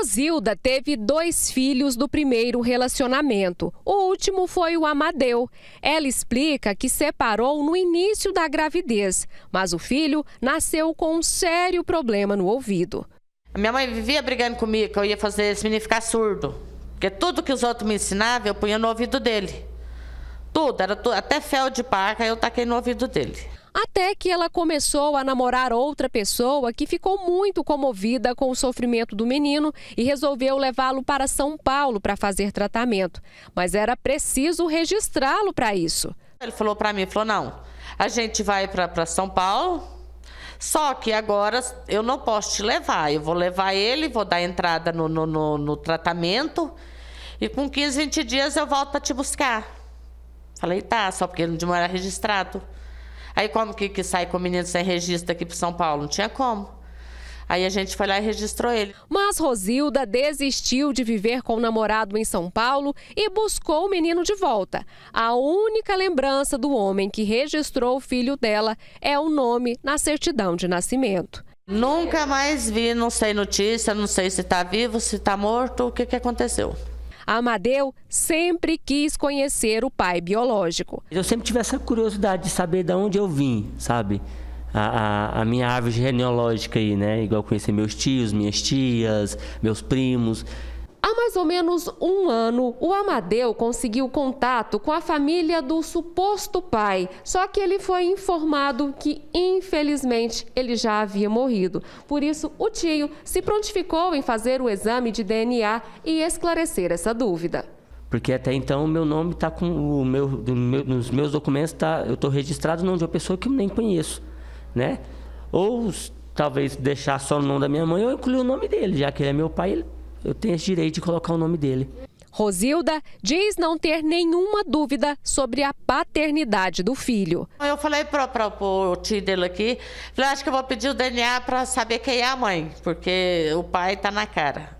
Rosilda teve dois filhos do primeiro relacionamento. O último foi o Amadeu. Ela explica que separou no início da gravidez, mas o filho nasceu com um sério problema no ouvido. minha mãe vivia brigando comigo que eu ia fazer esse menino ficar surdo. Porque tudo que os outros me ensinavam, eu punha no ouvido dele. Tudo, era até fel de parca eu taquei no ouvido dele até que ela começou a namorar outra pessoa que ficou muito comovida com o sofrimento do menino e resolveu levá-lo para São Paulo para fazer tratamento. Mas era preciso registrá-lo para isso. Ele falou para mim, falou, não, a gente vai para São Paulo, só que agora eu não posso te levar, eu vou levar ele, vou dar entrada no, no, no, no tratamento e com 15, 20 dias eu volto para te buscar. Falei, tá, só porque ele não era registrado. Aí como que, que sai com o menino sem registro aqui para São Paulo? Não tinha como. Aí a gente foi lá e registrou ele. Mas Rosilda desistiu de viver com o namorado em São Paulo e buscou o menino de volta. A única lembrança do homem que registrou o filho dela é o nome na certidão de nascimento. Nunca mais vi, não sei notícia, não sei se está vivo, se está morto, o que, que aconteceu. Amadeu sempre quis conhecer o pai biológico. Eu sempre tive essa curiosidade de saber de onde eu vim, sabe? A, a, a, minha árvore genealógica aí, né? Igual conhecer meus tios, minhas tias, meus primos mais ou menos um ano, o Amadeu conseguiu contato com a família do suposto pai, só que ele foi informado que, infelizmente, ele já havia morrido. Por isso, o tio se prontificou em fazer o exame de DNA e esclarecer essa dúvida. Porque até então o meu nome está com o meu, meu, nos meus documentos tá, eu estou registrado no nome de uma pessoa que eu nem conheço, né? Ou talvez deixar só o nome da minha mãe, ou incluir o nome dele, já que ele é meu pai, ele eu tenho esse direito de colocar o nome dele. Rosilda diz não ter nenhuma dúvida sobre a paternidade do filho. Eu falei para o tio dele aqui, falei, acho que eu vou pedir o DNA para saber quem é a mãe, porque o pai está na cara.